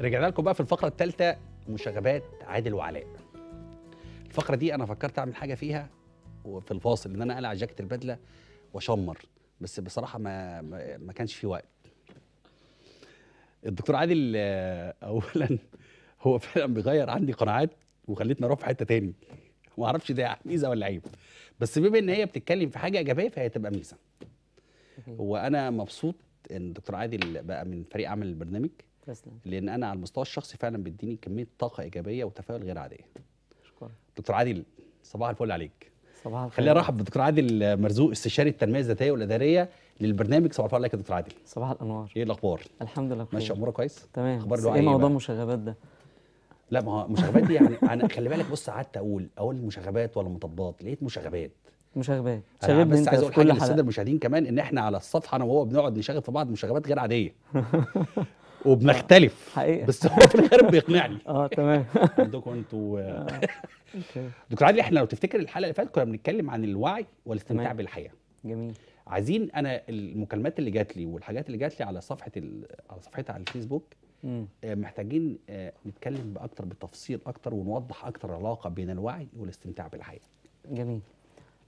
رجعنا لكم بقى في الفقره الثالثه مشاغبات عادل وعلاء الفقره دي انا فكرت اعمل حاجه فيها وفي الفاصل ان انا اقلع جاكيت البدله واشمر بس بصراحه ما ما كانش في وقت الدكتور عادل آه، اولا هو فعلا بيغير عندي قناعات وخلتني اروح في حته تاني ما اعرفش ده ميزه ولا عيب بس بما ان هي بتتكلم في حاجه ايجابيه فهي تبقى ميزه وانا مبسوط ان الدكتور عادل بقى من فريق عمل البرنامج تسلم لان انا على المستوى الشخصي فعلا بيديني كميه طاقه ايجابيه وتفاؤل غير عاديه شكرا دكتور عادل صباح الفل عليك صباح الخير خلينا نرحب بالدكتور عادل مرزوق استشاري التنميه الذاتيه والاداريه للبرنامج صباح الفل عليك يا دكتور عادل صباح الانوار ايه الاخبار الحمد لله ماشي امورك كويس تمام اخبار ايه موضوع مشاغبات ده لا ما هو مشاغبات دي يعني انا خلي بالك بص قعدت اقول اقول مشاغبات ولا مطبات لقيت مشاغبات مشاغبات شاغب بس عايز اقول حاجه للساده المشاهدين كمان ان احنا على الصفحه انا وهو بنقعد نشاغب في بعض مشاغبات غير عاديه وبنختلف حقيقة بس هو في الغالب بيقنعني اه تمام عندكم انتوا آه، دكتور عادل احنا لو تفتكر الحلقه اللي فاتت كنا بنتكلم عن الوعي والاستمتاع بالحياه جميل عايزين انا المكالمات اللي جات لي والحاجات اللي جات لي على صفحه على صفحتها على الفيسبوك آه، محتاجين آه، نتكلم باكتر بالتفصيل اكتر ونوضح اكتر العلاقه بين الوعي والاستمتاع بالحياه جميل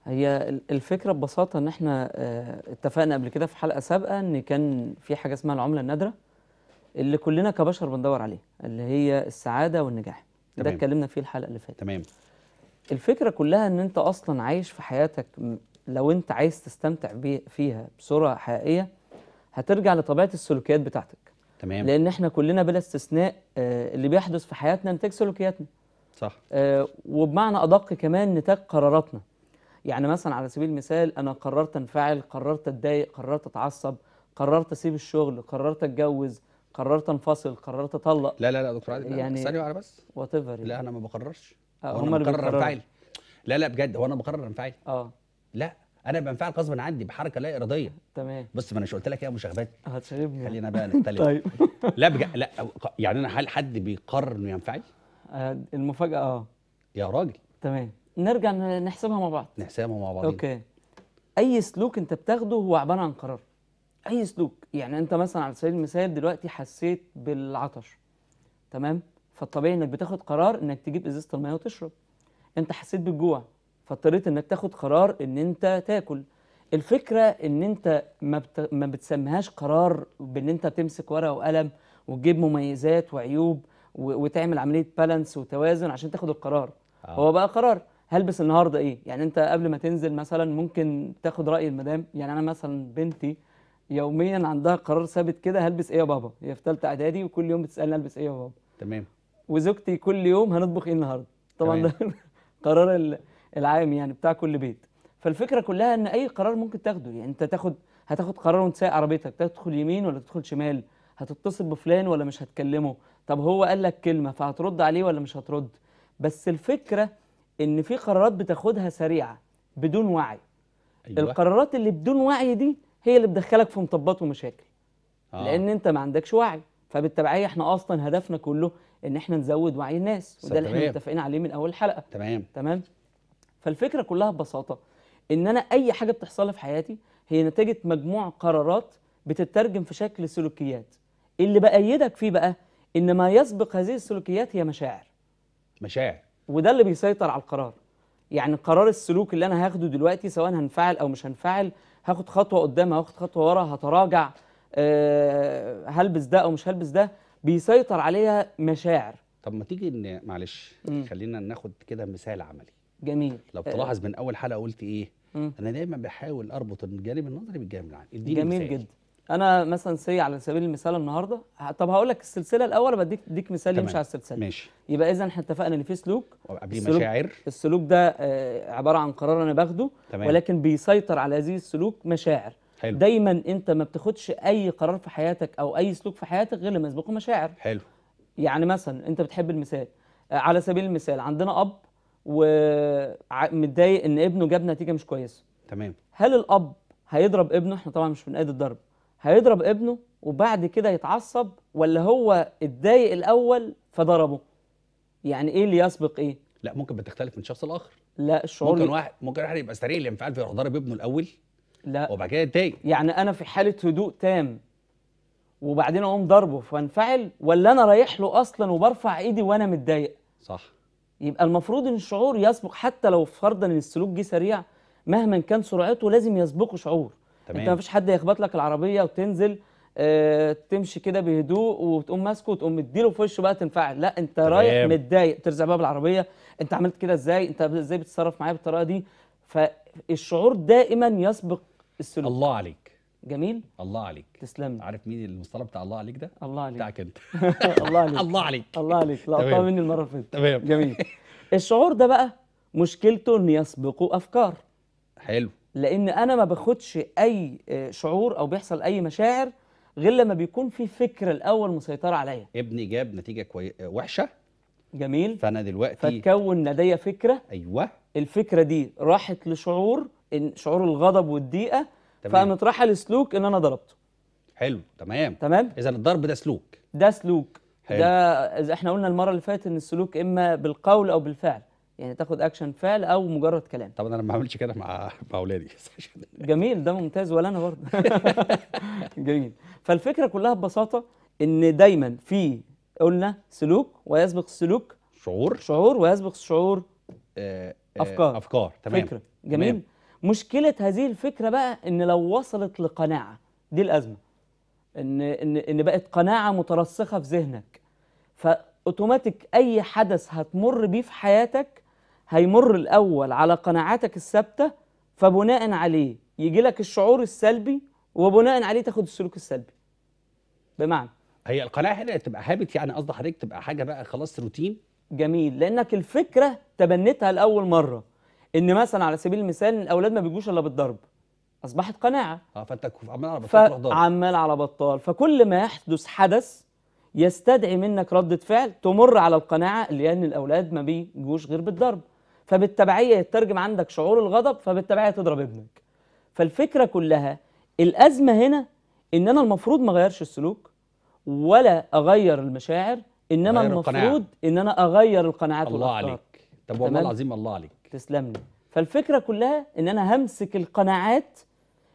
هي الفكره ببساطه ان احنا اتفقنا قبل كده في حلقه سابقه ان كان في حاجه اسمها العمله النادره اللي كلنا كبشر بندور عليه اللي هي السعاده والنجاح تمام. ده اتكلمنا فيه الحلقه اللي فاتت تمام الفكره كلها ان انت اصلا عايش في حياتك لو انت عايز تستمتع فيها بصوره حقيقيه هترجع لطبيعه السلوكيات بتاعتك تمام لان احنا كلنا بلا استثناء آه، اللي بيحدث في حياتنا نتاج سلوكياتنا صح آه، وبمعنى ادق كمان نتاج قراراتنا يعني مثلا على سبيل المثال انا قررت انفعل قررت اتضايق قررت اتعصب قررت اسيب الشغل قررت اتجوز قررت انفصل قررت اطلق لا لا لا دكتور عادل يعني ثانيه واحده بس وات ايفر يعني. لا انا ما بقررش آه هم اللي بقرر انفعل لا لا بجد هو انا بقرر انفعل اه لا انا بنفعل غصب عندي بحركه لا اراديه تمام بص ما انا مش قلت لك يا مشاغبات هتشاغبني خلينا بقى نختلف طيب لا بجد لا يعني انا هل حد بيقرر انه ينفعل آه، المفاجاه اه يا راجل تمام نرجع نحسبها مع بعض نحسبها مع بعض اوكي اي سلوك انت بتاخده هو عباره عن قرار اي سلوك يعني انت مثلا على سبيل المثال دلوقتي حسيت بالعطش تمام فالطبيعي انك بتاخد قرار انك تجيب ازازه الميه وتشرب انت حسيت بالجوع فاضطريت انك تاخد قرار ان انت تاكل الفكره ان انت ما, بت... ما بتسميهاش قرار بان انت تمسك ورقه وقلم وتجيب مميزات وعيوب و... وتعمل عمليه بالانس وتوازن عشان تاخد القرار آه. هو بقى قرار هلبس النهارده ايه يعني انت قبل ما تنزل مثلا ممكن تاخد راي المدام يعني انا مثلا بنتي يوميا عندها قرار ثابت كده هلبس ايه يا بابا هي في ثالثه اعدادي وكل يوم بتسالني البس ايه يا بابا تمام وزوجتي كل يوم هنطبخ ايه النهارده طبعا ده قرار العام يعني بتاع كل بيت فالفكره كلها ان اي قرار ممكن تاخده يعني انت تاخد هتاخد قرار وانت سايق عربيتك تدخل يمين ولا تدخل شمال هتتصل بفلان ولا مش هتكلمه طب هو قال لك كلمه فهترد عليه ولا مش هترد بس الفكره ان في قرارات بتاخدها سريعه بدون وعي أيوة. القرارات اللي بدون وعي دي هي اللي بتدخلك في مطبات ومشاكل آه. لان انت ما عندكش وعي فبالتبعيه احنا اصلا هدفنا كله ان احنا نزود وعي الناس وده اللي احنا متفقين عليه من اول حلقه تمام تمام فالفكره كلها ببساطه ان انا اي حاجه بتحصل لي في حياتي هي نتيجه مجموع قرارات بتترجم في شكل سلوكيات اللي بايدك فيه بقى ان ما يسبق هذه السلوكيات هي مشاعر مشاعر وده اللي بيسيطر على القرار يعني قرار السلوك اللي انا هاخده دلوقتي سواء هنفعل او مش هنفعل هاخد خطوه قدام هاخد خطوه ورا هتراجع أه هلبس ده او مش هلبس ده بيسيطر عليها مشاعر طب ما تيجي إن معلش مم. خلينا ناخد كده مثال عملي جميل لو آه. تلاحظ من اول حلقه قلت ايه مم. انا دايما بحاول اربط الجانب النظري بالجانب العملي جميل مثال. جدا انا مثلا سي على سبيل المثال النهارده طب هقول لك السلسله الاول بديك ديك مثال يمشي على السلسله ماشي يبقى اذا احنا اتفقنا ان في سلوك السلوك مشاعر السلوك ده آه، عباره عن قرار انا باخده تمام. ولكن بيسيطر على هذه السلوك مشاعر حلو. دايما انت ما بتاخدش اي قرار في حياتك او اي سلوك في حياتك غير لما يسبقه مشاعر حلو يعني مثلا انت بتحب المثال آه، على سبيل المثال عندنا اب ومتضايق ان ابنه جاب نتيجه مش كويسه تمام هل الاب هيضرب ابنه احنا طبعا مش بنقيد الضرب هيضرب ابنه وبعد كده يتعصب ولا هو اتضايق الاول فضربه يعني ايه اللي يسبق ايه لا ممكن بتختلف من شخص لاخر لا الشعور ممكن واحد ممكن واحد يبقى سريع الانفعال فيروح ضارب ابنه الاول لا وبعد كده يتضايق يعني انا في حاله هدوء تام وبعدين اقوم ضربه فانفعل ولا انا رايح له اصلا وبرفع ايدي وانا متضايق صح يبقى المفروض ان الشعور يسبق حتى لو فرضا ان السلوك جه سريع مهما كان سرعته لازم يسبقه شعور تمام انت فيش حد يخبط لك العربيه وتنزل آه تمشي كده بهدوء وتقوم ماسكه وتقوم مديله في وشه بقى تنفعل لا انت تمام. رايح متضايق ترزع بقى بالعربيه انت عملت كده ازاي انت ازاي بتتصرف معايا بالطريقه دي فالشعور دائما يسبق السلوك الله عليك جميل الله عليك تسلم عارف مين المصطلح بتاع الله عليك ده الله عليك بتاعك انت الله عليك الله عليك الله عليك لقطها مني المره اللي فاتت تمام جميل الشعور ده بقى مشكلته ان يسبقه افكار حلو لان انا ما باخدش اي آه، شعور او بيحصل اي مشاعر غير لما بيكون في فكر الاول مسيطر عليا ابني جاب نتيجه كوي... آه، وحشه جميل فانا دلوقتي فتكون لدي فكره ايوه الفكره دي راحت لشعور إن شعور الغضب والضيقه فقامت رايحه لسلوك ان انا ضربته حلو تمام تمام اذا الضرب ده سلوك ده سلوك حلو. ده اذا احنا قلنا المره اللي فاتت ان السلوك اما بالقول او بالفعل يعني تاخد اكشن فعل او مجرد كلام طب انا ما اعملش كده مع مع اولادي جميل ده ممتاز ولا انا برضه جميل فالفكره كلها ببساطه ان دايما في قلنا سلوك ويسبق السلوك شعور شعور ويسبق الشعور آه،, آه افكار افكار تمام فكره جميل تمام. مشكله هذه الفكره بقى ان لو وصلت لقناعه دي الازمه ان ان ان بقت قناعه مترسخه في ذهنك فاوتوماتيك اي حدث هتمر بيه في حياتك هيمر الأول على قناعاتك الثابتة فبناء عليه يجي لك الشعور السلبي وبناء عليه تاخد السلوك السلبي بمعنى هي القناعة هنا تبقى هابت يعني قصدي حضرتك تبقى حاجة بقى خلاص روتين جميل لأنك الفكرة تبنتها لأول مرة إن مثلا على سبيل المثال الأولاد ما بيجوش إلا بالضرب أصبحت قناعة اه فأنت عمال على بطال عمال على بطال فكل ما يحدث حدث يستدعي منك ردة فعل تمر على القناعة اللي هي إن الأولاد ما بيجوش غير بالضرب فبالتبعيه يترجم عندك شعور الغضب فبالتبعيه تضرب ابنك فالفكره كلها الازمه هنا ان انا المفروض ما اغيرش السلوك ولا اغير المشاعر انما المفروض القناعة. ان انا اغير القناعات الله والأفكار. عليك طب والله العظيم الله عليك تسلم لي فالفكره كلها ان انا همسك القناعات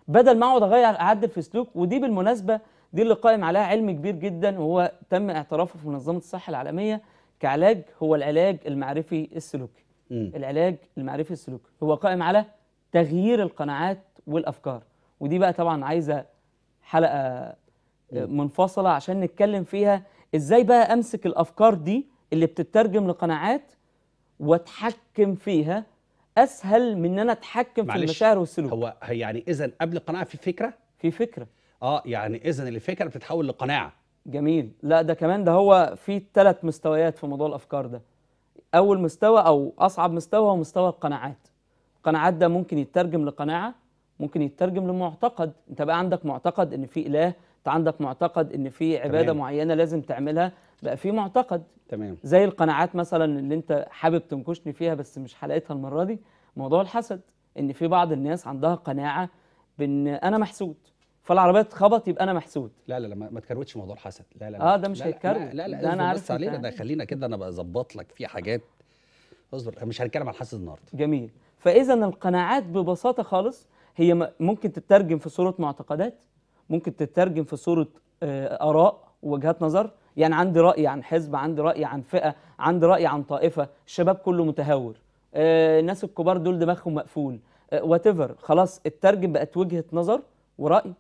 بدل ما اقعد اغير اعدل في سلوك ودي بالمناسبه دي اللي قائم عليها علم كبير جدا وهو تم اعترافه في منظمه الصحه العالميه كعلاج هو العلاج المعرفي السلوكي م. العلاج المعرفي السلوكي هو قائم على تغيير القناعات والافكار ودي بقى طبعا عايزه حلقه آه، م. منفصله عشان نتكلم فيها ازاي بقى امسك الافكار دي اللي بتترجم لقناعات واتحكم فيها اسهل من ان انا اتحكم في المشاعر والسلوك هو يعني اذا قبل القناعه في فكره في فكره اه يعني اذا الفكره بتتحول لقناعه جميل لا ده كمان ده هو في ثلاث مستويات في موضوع الافكار ده اول مستوى او اصعب مستوى هو مستوى القناعات القناعات ده ممكن يترجم لقناعه ممكن يترجم لمعتقد انت بقى عندك معتقد ان في اله انت عندك معتقد ان في عباده تمام. معينه لازم تعملها بقى في معتقد تمام زي القناعات مثلا اللي انت حابب تنكشني فيها بس مش حلقتها المره دي موضوع الحسد ان في بعض الناس عندها قناعه بان انا محسود فالعربيه اتخبط يبقى انا محسود لا لا لا ما تكروتش موضوع الحسد لا لا اه ده مش هيتكرر لا لا, لا, لا انا عارف بس علينا ده خلينا كده انا بظبط لك في حاجات اصبر مش هنتكلم عن الحسد النهارده جميل فاذا القناعات ببساطه خالص هي ممكن تترجم في صوره معتقدات ممكن تترجم في صوره آه، اراء وجهات نظر يعني عندي راي عن حزب عندي راي عن فئه عندي راي عن طائفه الشباب كله متهور آه، الناس الكبار دول دماغهم مقفول وات آه، خلاص الترجم بقت وجهه نظر وراي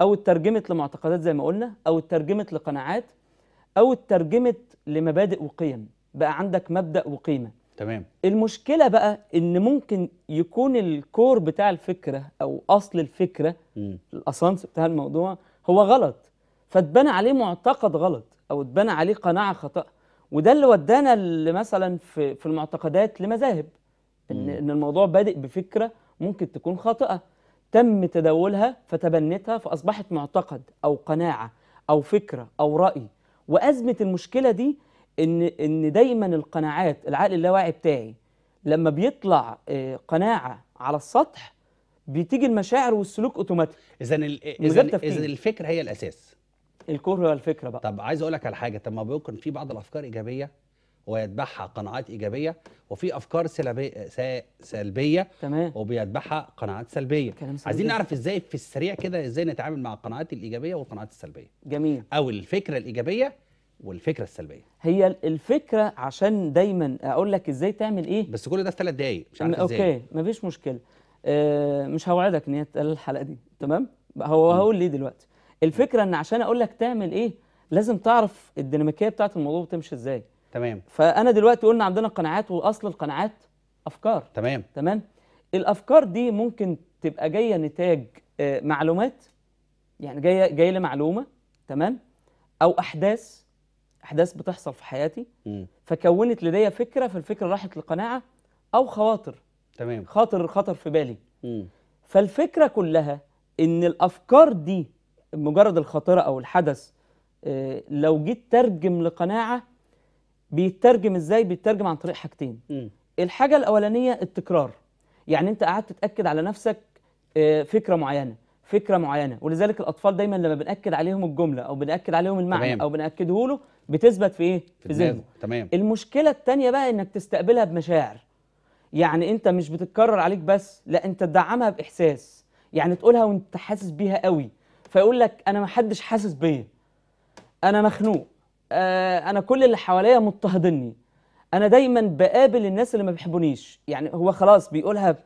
او اترجمت لمعتقدات زي ما قلنا او اترجمت لقناعات او اترجمت لمبادئ وقيم بقى عندك مبدا وقيمه تمام المشكله بقى ان ممكن يكون الكور بتاع الفكره او اصل الفكره الاسانس بتاع الموضوع هو غلط فاتبنى عليه معتقد غلط او اتبنى عليه قناعه خطا وده اللي ودانا مثلا في في المعتقدات لمذاهب ان ان الموضوع بادئ بفكره ممكن تكون خاطئه تم تداولها فتبنتها فأصبحت معتقد أو قناعة أو فكرة أو رأي وأزمة المشكلة دي إن إن دايما القناعات العقل اللاواعي بتاعي لما بيطلع آه، قناعة على السطح بتيجي المشاعر والسلوك اوتوماتيك اذا اذا الفكره هي الاساس الكور هو الفكره بقى طب عايز اقول لك على حاجه طب ما بيكون في بعض الافكار ايجابيه ويتبعها قناعات ايجابيه وفي افكار سلبيه سلبيه تمام وبيتبعها قناعات سلبيه كلام سلبي. عايزين نعرف ازاي في السريع كده ازاي نتعامل مع القناعات الايجابيه والقناعات السلبيه جميل او الفكره الايجابيه والفكره السلبيه هي الفكره عشان دايما اقول لك ازاي تعمل ايه بس كل ده في ثلاث دقائق مش عارف ازاي اوكي مفيش مشكله أه مش هوعدك ان هي الحلقه دي تمام هو هقول ليه دلوقتي الفكره ان عشان اقول لك تعمل ايه لازم تعرف الديناميكيه بتاعه الموضوع بتمشي ازاي تمام فانا دلوقتي قلنا عندنا قناعات واصل القناعات افكار تمام تمام الافكار دي ممكن تبقى جايه نتاج آه، معلومات يعني جايه جايه لي معلومه تمام او احداث احداث بتحصل في حياتي م. فكونت لدي فكره فالفكره راحت لقناعه او خواطر تمام خاطر خطر في بالي م. فالفكره كلها ان الافكار دي مجرد الخاطره او الحدث آه، لو جيت ترجم لقناعه بيترجم ازاي بيترجم عن طريق حاجتين م. الحاجه الاولانيه التكرار يعني انت قعدت تاكد على نفسك آه، فكره معينه فكره معينه ولذلك الاطفال دايما لما بناكد عليهم الجمله او بناكد عليهم المعنى تمام. او بناكده له بتثبت في ايه في ذهنه تمام المشكله الثانيه بقى انك تستقبلها بمشاعر يعني انت مش بتتكرر عليك بس لا انت تدعمها باحساس يعني تقولها وانت حاسس بيها قوي فيقول لك انا ما حدش حاسس بيا انا مخنوق آه، انا كل اللي حواليا مضطهدني انا دايما بقابل الناس اللي ما بيحبونيش يعني هو خلاص بيقولها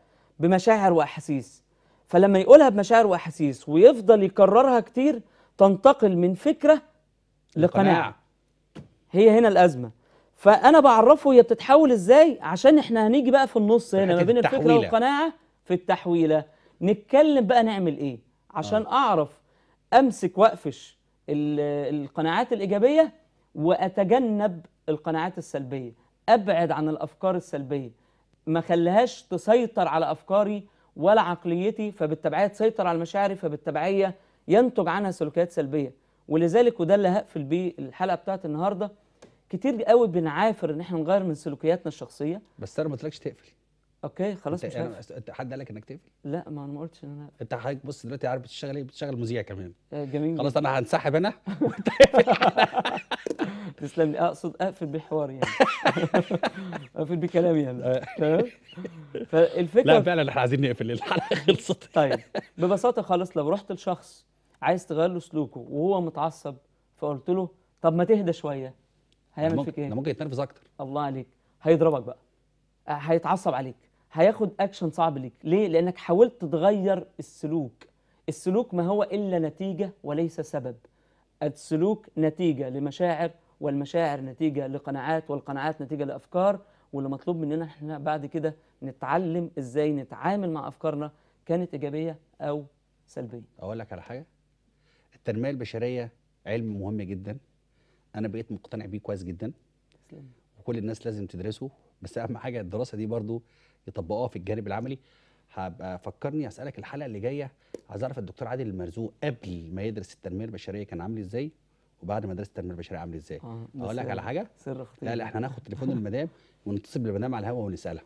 بمشاعر واحاسيس فلما يقولها بمشاعر واحاسيس ويفضل يكررها كتير تنتقل من فكره لقناعه هي هنا الازمه فانا بعرفه هي بتتحول ازاي عشان احنا هنيجي بقى في النص هنا ما بين التحويلة. الفكره والقناعه في التحويله نتكلم بقى نعمل ايه عشان آه. اعرف امسك واقفش القناعات الايجابيه واتجنب القناعات السلبيه ابعد عن الافكار السلبيه ما خليهاش تسيطر على افكاري ولا عقليتي فبالتبعيه تسيطر على مشاعري فبالتبعيه ينتج عنها سلوكيات سلبيه ولذلك وده اللي هقفل بيه الحلقه بتاعت النهارده كتير قوي بنعافر ان احنا نغير من سلوكياتنا الشخصيه بس انا ما قلتلكش تقفل اوكي خلاص مش هقفل يعني انت حد قال لك انك تقفل؟ لا ما انا ما قلتش ان انا انت حضرتك بص دلوقتي عارف بتشتغل ايه بتشتغل مذيع كمان آه، جميل خلاص انا هنسحب انا تسلم لي اقصد اقفل بحواري يعني اقفل بكلامي يعني آه. تمام فالفكره لا فعلا احنا عايزين نقفل الحلقه خلصت طيب ببساطه خالص لو رحت لشخص عايز تغير له سلوكه وهو متعصب فقلت له طب ما تهدى شويه هيعمل فيك ايه؟ ممكن يتنرفز اكتر الله عليك هيضربك بقى هيتعصب عليك هياخد اكشن صعب ليك ليه لانك حاولت تغير السلوك السلوك ما هو الا نتيجه وليس سبب السلوك نتيجه لمشاعر والمشاعر نتيجه لقناعات والقناعات نتيجه لافكار واللي مطلوب مننا احنا بعد كده نتعلم ازاي نتعامل مع افكارنا كانت ايجابيه او سلبيه اقول لك على حاجه التنميه البشريه علم مهم جدا انا بقيت مقتنع بيه كويس جدا وكل الناس لازم تدرسه بس اهم حاجه الدراسه دي برضو يطبقوها في الجانب العملي هبقى فكرني اسالك الحلقه اللي جايه عايز اعرف الدكتور عادل المرزوق قبل ما يدرس التنميه البشريه كان عامل ازاي وبعد ما درس التنميه البشريه عامل ازاي آه اقول لك على حاجه سر خطير لا لا احنا هناخد تليفون المدام ونتصل بالمدام على الهواء ونسالها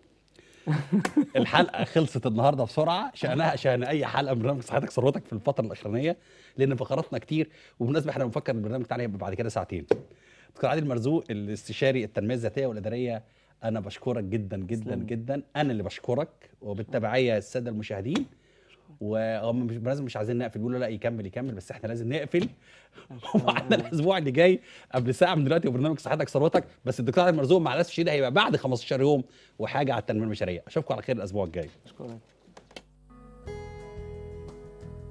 الحلقه خلصت النهارده بسرعه شانها شان اي حلقه من برنامج صحتك ثروتك في الفتره الاخرانيه لان فقراتنا كتير وبالمناسبه احنا بنفكر البرنامج بتاعنا يبقى بعد كده ساعتين دكتور عادل مرزوق الاستشاري التنميه الذاتيه والاداريه انا بشكرك جدا جدا سلام. جدا انا اللي بشكرك وبالتبعيه الساده المشاهدين وهو مش لازم مش عايزين نقفل بيقولوا لا يكمل يكمل بس احنا لازم نقفل ومعانا الاسبوع اللي جاي قبل ساعه من دلوقتي وبرنامج صحتك ثروتك بس الدكتور عادل مرزوق مع الاسف الشديد هيبقى بعد 15 يوم وحاجه على التنميه البشريه اشوفكم على خير الاسبوع الجاي شكرا